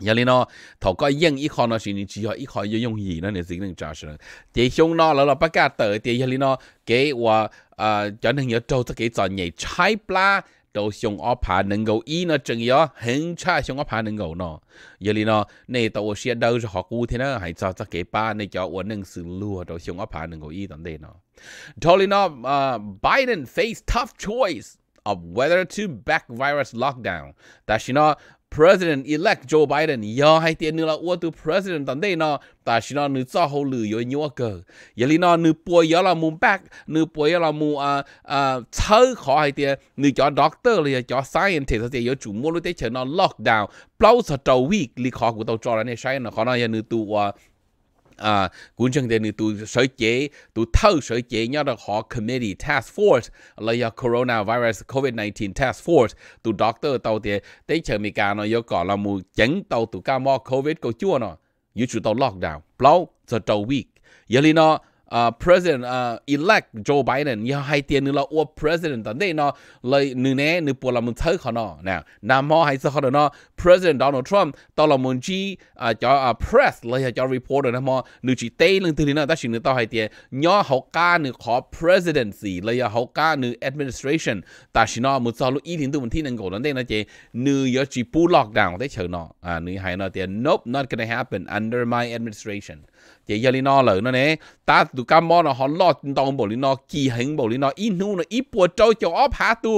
有你咯，头个英一看呢，是你只要一看就用语呢，你是能扎实了。弟兄呢，了了不加得的，有你咯，给我呃，叫人要做这个专业拆不啦，都像我怕能够一呢，正要很差，像我怕能够呢，有你咯，你到我学到是学古天呢，还做这个吧，你叫我能是路，都像我怕能够一等的呢。Totally not, uh, Biden faced tough choice of whether to back virus lockdown. 但是呢，President elect Joe Biden yo hay tiền nữa là ua từ President tận đây nó ta chỉ nó nữ cho hậu lử yo nhua cờ giờ lý nó nữ bùi yo là muốn back nữ bùi yo là muốn à à chơi khó hay tiền nữ cho doctor là cho scientist thì yo chủ mua lúc đấy chờ nó lockdown blow sợ week lý khó của tàu trò này sai nó khó nó giờ nữ tu à à cũng chẳng đến tu sở chế tu thâu sở chế nhớ được họ committee task force là do coronavirus covid 19 task force tu doctor tàu thì tới chờ mi cả nó do cỏ là mù chấn tàu tu ca mò covid có chua nó you should tàu lockdown blow the tàu week giờ nó uh, president uh, elect Joe Biden ya hai nữa là ô president tận đây nó lời nửa nè nửa bộ là muốn nó nè nam họ hay sao khó nó president Donald Trump tao là muốn chi ờ, cho press lời cho reporter nam họ nửa chỉ tây lên từ đó ta chỉ nửa tao hai tiền nhỏ hậu ca khó presidency lời hậu ca nửa administration ta chỉ nó muốn sao lúc ý đến tụi mình thi năng cổ lên đây nó chỉ chỉ pu lockdown để chờ nó à nửa hai nó nope not gonna happen under my administration ye ya li no lo no ne ta tu cam mò nó hòn lọt tin dong bo li no ki heng bo li no i nu no i po cho cho op ha tu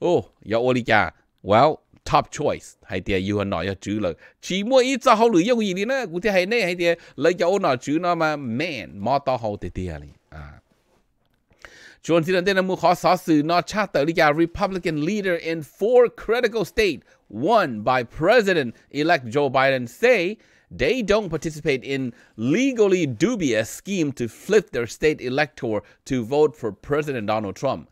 oh giờ ô li cha well top choice hay tia yêu hơn nói chữ là chỉ mua ít cho hậu lưỡi gì đi nữa cụ thể hay này hay tia lấy cho nó chữ nó mà man mò to hậu tia tia này à, à. chôn xin tên là mua khó xóa sự nó chat tới lý giải Republican leader in four critical state one by President elect Joe Biden say they don't participate in legally dubious scheme to flip their state elector to vote for President Donald Trump.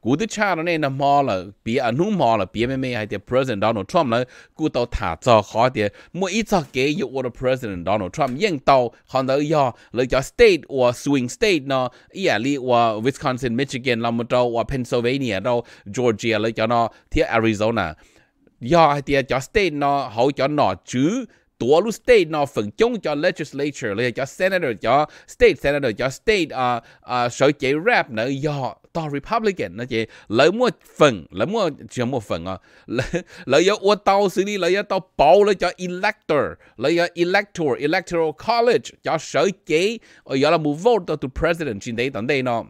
古的查了呢，那马了，别啊弄马了，别妹妹还得 President Donald Trump 了，古到他早好的，莫一早给有我的 President Donald Trump 应到看到呀，那叫 state 或 swing state 呢，意大利或 Wisconsin、Michigan 那么到或 Pennsylvania 到 Georgia 那叫呢，贴 Arizona，呀还得叫 state 呢，好叫呢，就。多路 state 呢分种叫 legislature 咧，叫 senator 叫 state senator 叫 state 啊啊，首节 rap 呢要到 republican 那些冷漠粉冷漠全部粉啊，冷冷要我到时里冷要到包了叫 ờ, elector 冷要 elector electoral college 叫首节，我要了 ờ, move vote 到 to president 之类等等呢。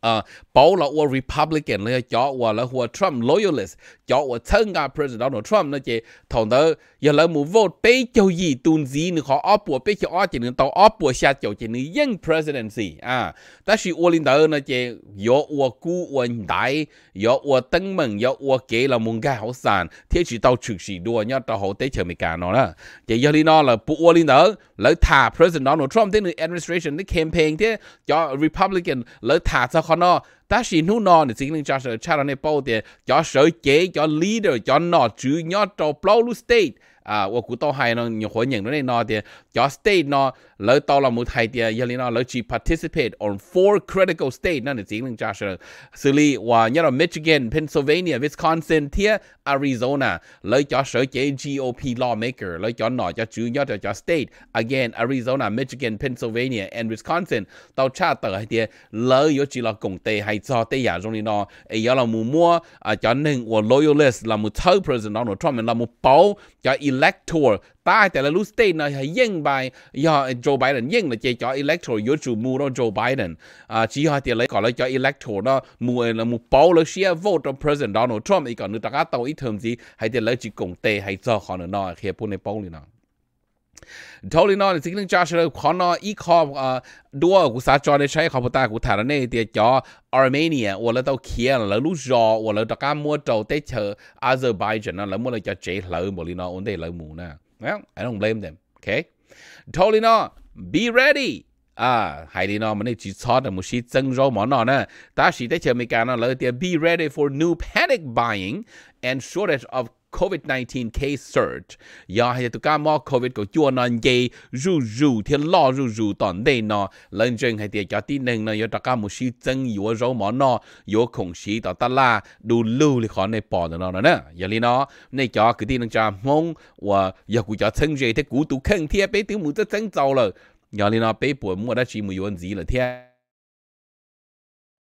啊 bảo là của Republican là cho của là của Trump loyalist cho của thân ngà President Donald Trump nó chỉ thằng đó giờ là muốn vote bây giờ gì tuần gì nữa họ áp buộc bây giờ ở chỉ nữa áp buộc xa chỗ chỉ nữa presidency à ta chỉ của linh đó nó chỉ do của cũ của đại do của tân mình do của kế là muốn cái hậu sản thế chỉ tao trực sĩ đua nhá tao hậu tế chờ mày cả nó đó giờ linh đó là bộ của linh đó lấy thả President Donald Trump thế nữa administration cái campaign thế cho Republican lấy thả cho con nó ta chỉ nu nọ thì chính linh cha sợ cha này bao tiền cho sở chế cho leader cho nọ chứ nhớ cho blue state à và cụ hay nó nhiều khối nhận nó này nọ thì cho state nọ lỡ tao là một thầy thì giờ nó lỡ chỉ participate on four critical state nó là tiếng tiếng Joshua xử lý và nhớ là Michigan Pennsylvania Wisconsin thia Arizona lỡ cho sở chế GOP lawmaker lỡ cho nọ cho chủ nhớ cho cho state again Arizona Michigan Pennsylvania and Wisconsin tao cha tờ hay thì lỡ yếu chỉ là cùng tế hay cho tê giả trong nó ấy giờ là một mua à cho nên và loyalist là một third president Donald Trump là một bảo cho elector tại tại là lúc tây nó hay yên bài do Joe Biden yên là chỉ cho electoral yếu chủ mua Joe Biden à, chỉ họ thì lấy gọi là cho electoral đó à, là mua bảo là share vote cho President Donald Trump còn nữa ta cá tàu ý thường gì hay thì lấy chỉ cùng tệ hay do họ nữa à, nó khi bún này bảo liền nào totally not สิ่งที่จ้าเชื่อขอนออีคอบด้วยกูสาจอได้ใช้ขอบตากูถามนี่เตียจออาร์เมเนียว่าแล้วเต้าเคียนแล้วลูกจอว่าแล้วตะก้ามัวเจ้าเตเชออาเซอร์ไบจานนั่นแล้วมัวเลยจะเจ๋เหลือหมดเลยเนาะอันเดเหลือหมูนะ Well, I don't blame them. Okay, totally not. Be ready. Ah, hai di no mani chi chot mo shi zeng zhou mo no na. Ta shi de che mi ga na le de be ready for new panic buying and shortage of COVID-19 case surge. Ya hay tu ka mo COVID ko chua non ye ru ru thì lo ru ru tòn đây nó lần chân hay tiệt cho tin nâng nó yo ta ka mu shi zeng yo rau mo nó yo khổng shi ta ta la du lu li khó này bỏ nó nó nè. Ya li nó này cho cái tin nâng cha mong và ya ku cho chân je thế cú tu khăng thiệt bé tiếng mu ta chân giàu rồi. Ya li nó bé bùa mu đã chỉ mu yo gì là thiệt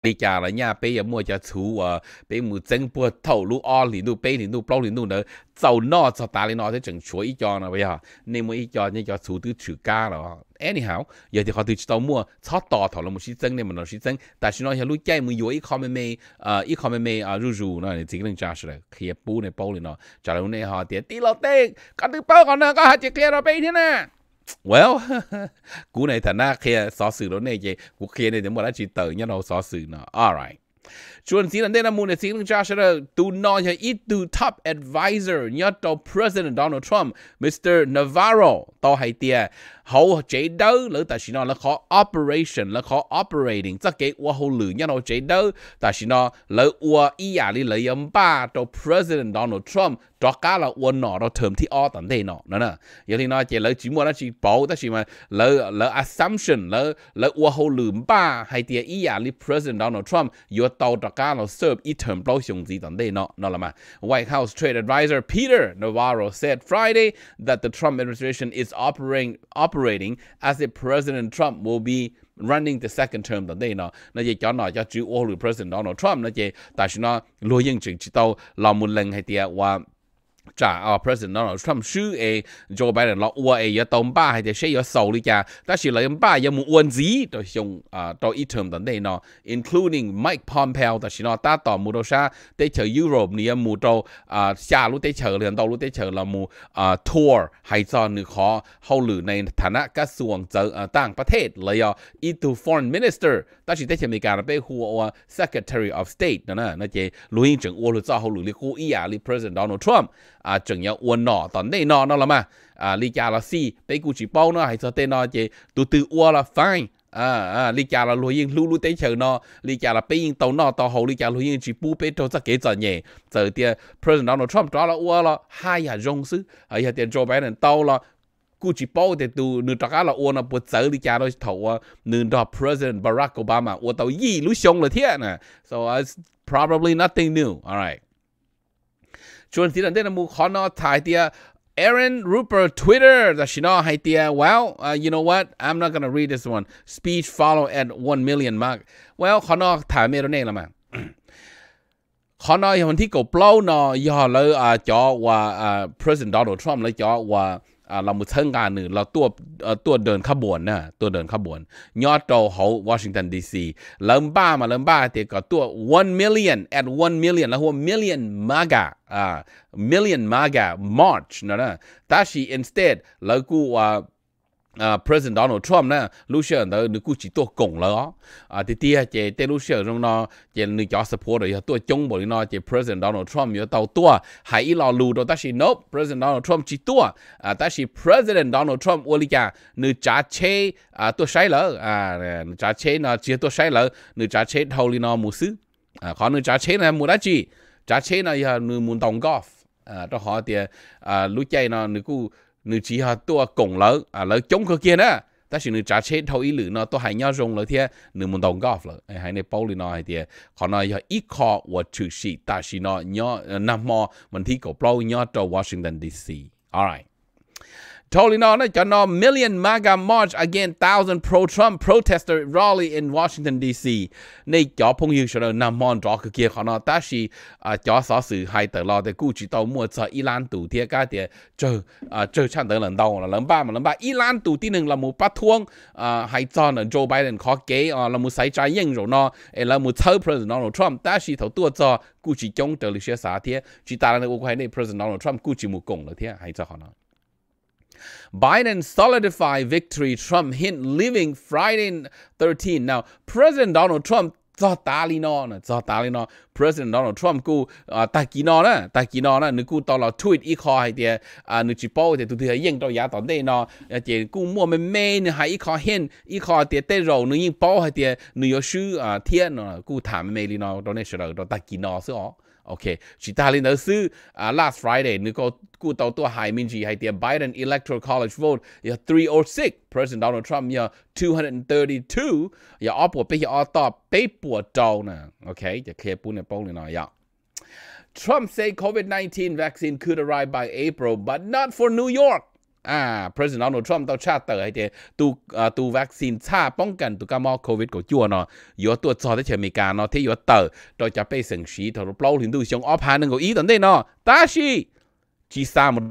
đi chả là nhà bây giờ mua cho chú à ờ, bây mua chân bùa thầu lũ o lì lũ bây lì lũ bao lì lũ nữa giàu nọ cho ta lì nọ thế chẳng chúa ít cho nó bây giờ nên mua ít cho nên cho chú tư chữ ca rồi anyhow giờ thì họ từ tàu mua chót tỏ thầu là một sĩ chân nên mà nó sĩ chân tại sao nó hiện lúc chạy mua yếu ít không mềm à ờ, ít không mềm à ờ, rù rù nó thì chỉ cần trả sự khi bù này bao lì nọ trả lúc này họ tiền tí lâu tiền còn được bao còn nữa có hạt chỉ kia nó bây thế nè well cú này thà na kia xó xử đó này vậy cú kia này thì một lá chỉ tờ nhân đầu xó xử nó alright chuẩn xin là đây là một nền xin cha sẽ er là tu nói cho ít tu top advisor nhớ cho president Donald Trump Mr Navarro to hay tia hậu chế đâu lỡ tại xin là khó operation là khó operating tất cả qua hậu lử nhớ nó chế đâu tại xin nó lỡ qua ý à đi lỡ yếm ba cho president Donald Trump cho cả là qua nọ đó thêm thì o tận đây nọ nữa nè giờ thì nó chỉ lỡ chỉ muốn nó chỉ bảo ta chỉ mà lỡ lỡ assumption lỡ lỡ qua hậu lử ba hay tia ý à đi president Donald Trump yo tàu cho Marcano served interim blow xiong zi dan no White House trade advisor Peter Navarro said Friday that the Trump administration is operating operating as if President Trump will be running the second term dan day no. Na ye cho no cho chu President Donald Trump na ye ta shi no lo yin chi chi tao la mun leng hai tia wa trả ờ, President Donald Trump sư e Joe Biden lo ua e ya tông ba hay sẽ ya sầu đi cha ta chỉ lấy ba ya mu uan gì to dùng à ờ, term tận đây nó including Mike Pompeo ta chỉ nó ta tỏ mu đâu Europe ni mu to à xa lúc để chờ liền đâu là mu ờ, tour hay cho nữ khó hậu lử này thà na các xuồng giờ à tang ประเทศเลยอ่ะ into foreign minister ta chỉ để chờ mỹ cả để hùa secretary of state đó nè nó chỉ lưu chừng ua lưu cho hậu lử lý ý à President Donald Trump à chừng nhau uôn nọ tỏ đây nọ nó là à, à lý cha là si bé cụ bao nó hay sao tên nó chứ từ từ uôn là fine à à lý cha là lối yên lú chờ nó lý cha là bé tàu nọ tàu hậu lý cha lối yên chỉ bu bé trâu ra kế giờ nhẹ giờ president Donald Trump đó là uôn là hai nhà rong sứ ở nhà tiền Joe Biden tàu là cú chỉ bảo để tu nửa trắc là uo nó bớt sợ đi nó thầu à, nửa đó President Barack Obama uo tàu gì lúc xong là thế nè so uh, it's probably nothing new all right วนส a n ั i dan มู k อนอถ่ายเตีย Aaron Rupert Twitter that she know hi tia. Well, uh, you know what? I'm not gonna read this one. Speech follow at 1 million mark. Well, ขอ khona ม h a i me ro ละมั้งขอนอยันที่กบเปล่านอยอเลยอ่าจอว่าอ่า President Donald Trump เลยจอว่าเรามือเชิงการหนึ่งเราตัวตัวเดินขบวนนะตัวเดินขบวน ยอดโตเขาวอชิงตันดีซีเริ่มบ้ามาเริ่มบ้าแต่ก็ตัว one million at one million แล้วหัว million maga อ่า million maga march นะนะแต่ที instead แล้วกูว่า à, President Donald Trump nè lúc xưa đó nữ cụ chỉ tôi cùng là à thì tia chế, tê lúc xưa trong nó chế nữ cho support rồi tôi chống bởi nó chế President Donald Trump nhớ tàu tua hãy ý lo lù đó ta chỉ nope President Donald Trump chỉ tua à ta chỉ President Donald Trump ô lý cả nữ trả chế à tôi sai lỡ à nữ trả chế nó chế tôi sai lỡ nữ trả chế thâu lý nó mù sư à khó nữ trả chế này mù đá chi trả chế này nữ muốn tổng golf à đó họ thì à lúc chạy nó nữ cụ nữ chỉ họ tua cổng lỡ à lỡ chống cơ kia nữa ta chỉ nữ trả chết thôi ý lử nó tôi hay nhau rong lỡ thế nữ muốn đồng góp lỡ hãy này bao lì nó thế họ nói họ ít khó và trừ sĩ ta chỉ nói nhau ờ, nằm mò mình thi cổ bao nhau cho Washington DC alright Totally no, no, no. Million MAGA march against thousand pro-Trump protester rally in Washington D.C. Này cho phong yêu cho nam mon rõ cái kia nó ta chỉ à cho sở sự hai tờ lo để cụ chỉ tàu mua cho Iran tủ thiệt cái thì chờ à chờ chăn tới lần đầu là lần ba mà lần ba Iran tủ tiên là một bắt thuông à hay cho là Joe Biden khó kế à là một sai trái nhân rồi nó là một third president Donald Trump ta chỉ thầu tua cho cụ chỉ chống trở lịch sử xã thiệt chỉ ta là Ukraine president Donald Trump cụ chỉ một cùng là thiệt hay cho họ nói Biden solidified victory. Trump hint leaving Friday 13. Now, President Donald Trump จอตาลีนอนะจอตาลีนอ President Donald Trump กูตากีนอนะตากีนอนะนึกกูตอนเราทวีตอีคอให้เดียนึกจีโป้เดียตัวเดียยิงตัวยาตอนเดนอเจกูมั่วไม่เมนให้อีคอเห็นอีคอเดียเตโรนึกยิงโป้ให้เดียนึกยชื่อเทียนนะกูถามเมลีนอตอนนี้เฉลยตอนตากีนอซะอ๋อ Okay, cerita lain uh, last Friday ni kau ku tahu tu hai Biden electoral college vote ya 306 President Donald Trump ya 232 Okay, Trump say COVID-19 vaccine could arrive by April, but not for New York. อ่าเพรสิดนต์โดนัลด์ทรัมป์ต้อชาเตอร์ให้เจตูอ่าตูวัคซีนชาป้องกันตุกามอโควิดกับจั่วเนาะยัวตัวจอไดที่อเมริกาเนาะ ที่ยัวเตอร์โดยจะไปสังชีถอดปล่อยถึงดูช่องอ้อพานึงกับอีตันได้เนาะตาชีจีซามัน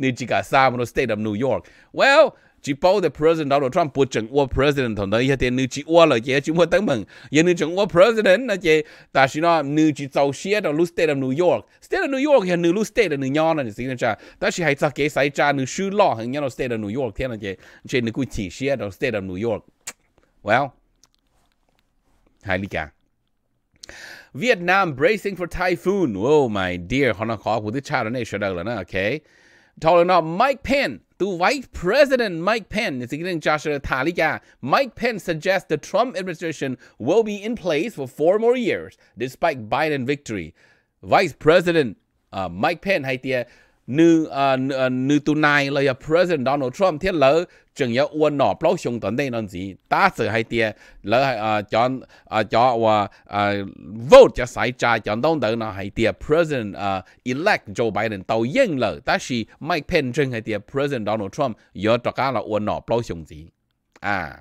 นี่จีกาซามันสเตทอัพนิวยอร์กเว l l chỉ bảo the president Donald Trump bộ trưởng của president thằng đó đấy thì nữ chỉ qua là chỉ chúng tôi tăng mừng giờ nữ trưởng của president là chỉ ta chỉ nói nữ chỉ giàu xe đó lúc state of New York state of New York thì nữ lúc state là nữ nhỏ là gì nữa cha ta chỉ hay chắc cái sai cha nữ sư lo hàng nhau state of New York thế là chỉ chỉ nữ cũng chỉ xe đó state of New York well hai lý cả Vietnam bracing for typhoon oh my dear họ nó khó của đứa cha đó này sẽ đâu rồi nó okay thằng nó Mike Pence The Vice President Mike Pence, 行政长是塔利亚. Mike Pence suggests the Trump administration will be in place for four more years, despite Biden victory. Vice President uh, Mike Pence 还跌。new uh, uh, new tonight like a President Donald Trump 正要我脑包胸的那种钱，打字还跌，然后啊讲啊讲我啊 vote 就晒炸，讲到头呢还跌 president 啊 elect Joe Biden 到赢了，但是 Mike Pence 正还跌 president Donald Trump 要大家了我脑包胸钱啊，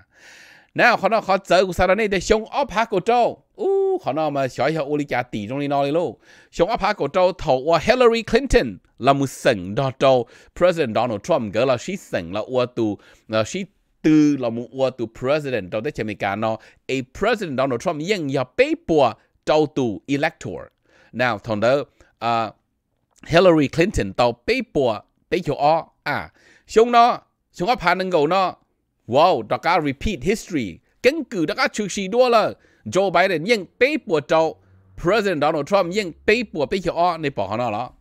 然后呢，他走过啥的那点胸二拍个照。ô họ mà xóa hiệu ô lý trả tỷ trong đi nó đi lô xong áp hạ cổ trâu thầu qua Hillary Clinton là một sừng đo trâu President Donald Trump gỡ là sĩ sừng là ô tù là sĩ tư là một ô từ President trong tới chế Mỹ cả nó a President Donald Trump yên ya bế bỏ đầu tù elector now thằng đó uh, Hillary Clinton đầu bế bỏ bế chỗ o à xong nó xong áp hạ nâng gầu nó wow đó cả repeat history cứ 根据大家出事多了。Joe Biden 应被迫招 President Donald Trump 应被迫被去哦，你保好那了。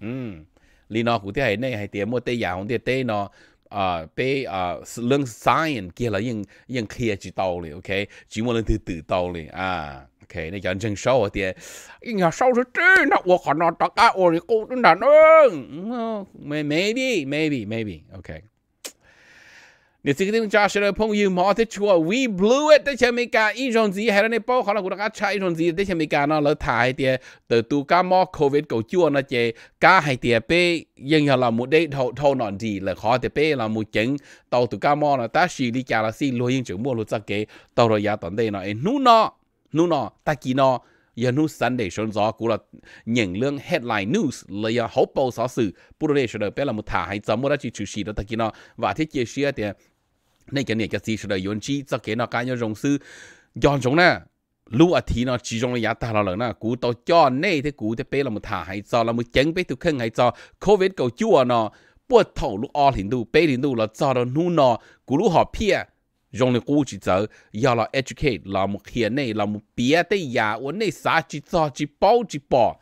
嗯，你那蝴蝶系呢系点么？对呀，蝴蝶对呢？啊，被啊，เรื่อง science เกี่ยวแล้วยังยังเคลียร์จีตาเลยโอเคจีมันเลยตื่นตื่นตาเลยอ่าโอเคในการจังเศร้าเดียยังอย่าเศร้าสุดจีนะว่าขนาดตากอ้อนี่กูนั่นเอง maybe maybe maybe โอเค你这个地方加些了朋友嘛，这车 we blew it，这前面干一种子，还有那包可能我那个差一种子，这前面干那了太的，得都干嘛 covid 搞住那些，干还得被影响了没得头头难子了，好得被了没整到都干嘛呢？但是你加了些录音就没录这个，到了也等待呢，哎，努呢，努呢，大几呢？Yanu Sunday shon gió cú là nhận headline news là ya hậu bao sáu sự bù đề sờ bé là một thả hay chấm một chỉ chú sĩ đó ta kia nó và thiết kế sĩ thì này cái này cái gì sờ yến chi cho cái nó cái nhau rồng sư dọn chúng nè lúc thì nó chỉ trong là giá là lớn cú tao cho này thế cú thế bé là một thả hay cho là một chén bé thực khăn hay cho covid cầu chua nó bớt thầu lúc o thì đủ bé thì đủ là cho nó nu nó cú lúc họ pia 用我去走，要了 educate，那么业内，那么别的呀，我那啥去找去包去包，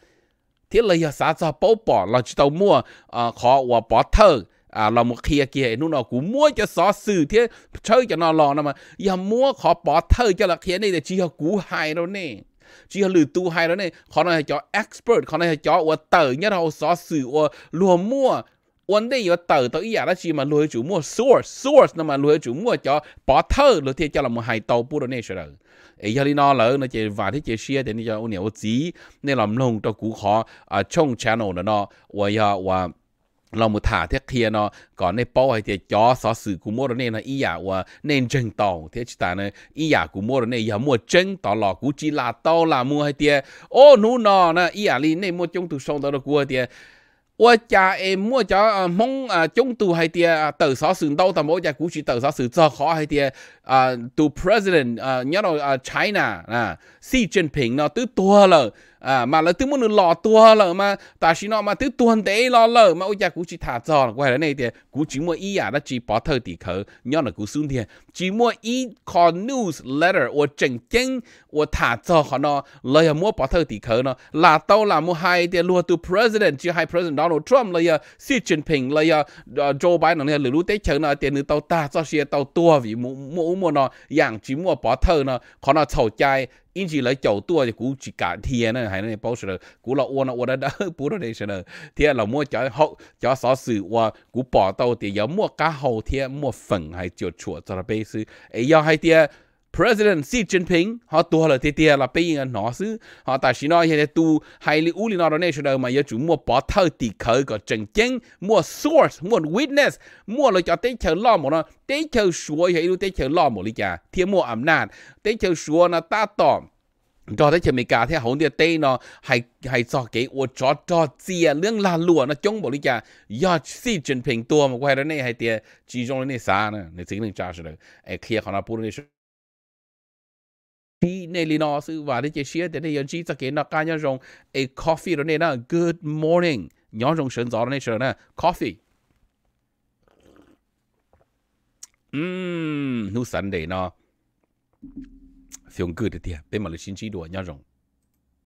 天了要啥找包包，那就到么啊，考我包头啊，那么业界弄了古么就啥事天，抽就那了那么，要么考包头就了业内的只要古害了呢。chỉ là tu hay đó này khó nói cho expert khó nói cho và tự nhất là sở sự và lùa mua vấn đề yếu tờ tới ý là chỉ mà lùi chủ mua source source nó mà lùi chủ mua cho bỏ thơ lùi thì cho là một hai tàu bù đồ này rồi ấy giờ đi nó lỡ nó chỉ và thế chỉ share thì cho ông nhiều gì nên làm lông cho cú khó à trong channel nó nó và giờ và เรามุถ่าเทียเคียเนาะก่อนในป้อไอเทียจอสอสื่อกูมัวเนี่ยนะอีอยากว่าเน้นจังตองเทียชิตาเนี่ยอีอยากกูมัวเนี่ยอย่ามัวจังต่อหลอกกูจีลาโตลามัวไอเทียโอ้หนูนอนะอีอยากลีเนี่ยมัวจงตุส่งต่อกูไอเทีย我家诶，莫家啊，蒙啊，中途还啲啊，豆少水到，但莫家估计豆少水做好还啲 uh, à, to president uh, you know uh, China à Xi Jinping nó tứ tua lờ à mà là tứ muốn nó lò tua lờ mà ta chỉ nó mà tứ tuần tế lò lờ mà ôi cha cũng chỉ thả cho quay lại này thì cũng chỉ mua ý à nó chỉ bỏ thơ tỷ khờ nhau là cũng xuống thì chỉ mua ý call news letter or chỉnh chỉnh or thả giò họ nó lời à, mua bỏ thơ tỷ khờ nó là tao là mua hai thì lùa to president chứ hai president Donald Trump lời à, Xi Jinping lời Joe Biden này lừa lú tế chờ nó tiền nữa tao ta cho xe tao tua vì mua mua mua nó dạng chỉ mua bỏ thơ nó khó nó sầu chai in chỉ lấy chầu tua thì cả thiền nữa hay nên bao giờ cú là uo nó uo đã đã bù đó đây rồi thiền là mua cho hậu cho xó sự uo cú bỏ tàu thì giờ mua cá hậu thiền mua phần hay chuột chuột cho nó bây sư ấy hay thiền President Xi Jinping họ tu là thế tiền là bây giờ nó sư họ tại sao nói hiện tại tu hay là uli nó đó này rồi mà giờ chủ mua bỏ thơ tỷ khởi có chân chân mua source mua witness mua là cho tế chờ lo một nó tới chờ sủa hay là tới chờ lo một lý cả thiên mua ẩm nạn tế chờ sủa nó ta tỏ cho thấy chuyện mình cả thế hồn địa tế nó hay hay cho cái ô cho cho chia lương là lùa nó chống bỏ lý cả do Xi Jinping tua mà quay đó này hay tiền chỉ trong này xa nữa này chính là cha rồi ai kia họ nó bù này ti ne li na su wa de che xie de yan chi zake na ka yan rong a coffee ro ne na good morning yan rong shen zao ne shen na coffee mm nu san de na fiong good de pe ma le xin chi do yan rong